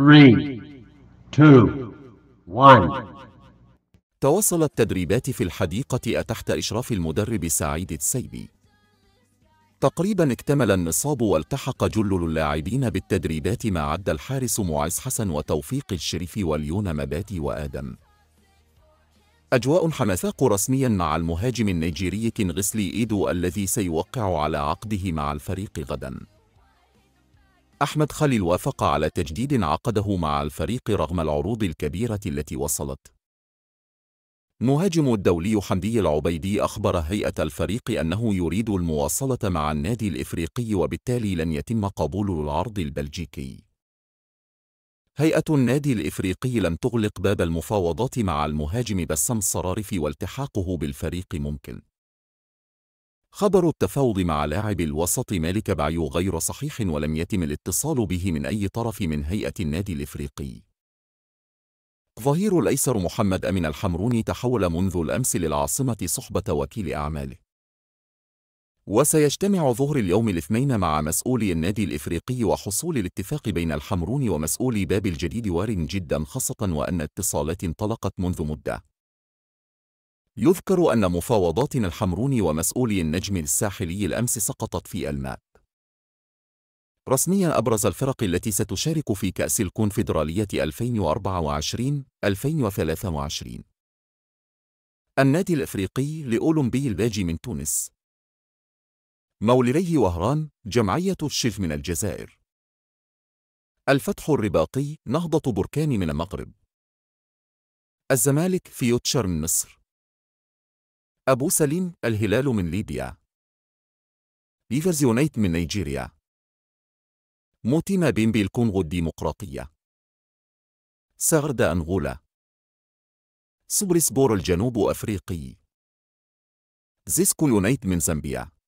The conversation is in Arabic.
3 2 1 تواصل التدريبات في الحديقة تحت إشراف المدرب سعيد السيبي تقريبا اكتمل النصاب والتحق جل اللاعبين بالتدريبات ما عد الحارس معز حسن وتوفيق الشريف واليون مباتي وآدم أجواء حماساق رسميا مع المهاجم النيجيري كينغسلي إيدو الذي سيوقع على عقده مع الفريق غداً أحمد خليل وافق على تجديد عقده مع الفريق رغم العروض الكبيرة التي وصلت مهاجم الدولي حمدي العبيدي أخبر هيئة الفريق أنه يريد المواصلة مع النادي الإفريقي وبالتالي لن يتم قبول العرض البلجيكي هيئة النادي الإفريقي لم تغلق باب المفاوضات مع المهاجم بسام الصرارف والتحاقه بالفريق ممكن خبر التفاوض مع لاعب الوسط مالك بعيو غير صحيح ولم يتم الاتصال به من أي طرف من هيئة النادي الإفريقي ظهير الأيسر محمد أمين الحمروني تحول منذ الأمس للعاصمة صحبة وكيل أعماله وسيجتمع ظهر اليوم الاثنين مع مسؤولي النادي الإفريقي وحصول الاتفاق بين الحمروني ومسؤولي باب الجديد وار جدا خاصة وأن اتصالات انطلقت منذ مدة يذكر أن مفاوضات الحمرون ومسؤولي النجم الساحلي الأمس سقطت في الماء رسميا أبرز الفرق التي ستشارك في كأس الكونفدرالية 2024-2023 النادي الإفريقي لأولمبي الباجي من تونس مولري وهران جمعية الشيف من الجزائر الفتح الرباقي نهضة بركان من المغرب الزمالك فيوتشر من مصر أبو سليم الهلال من ليبيا يونيت من نيجيريا موتينا بيمبي الكونغو الديمقراطية ساردا أنغولا سوبريسبور الجنوب أفريقي زيسكو يونيت من زامبيا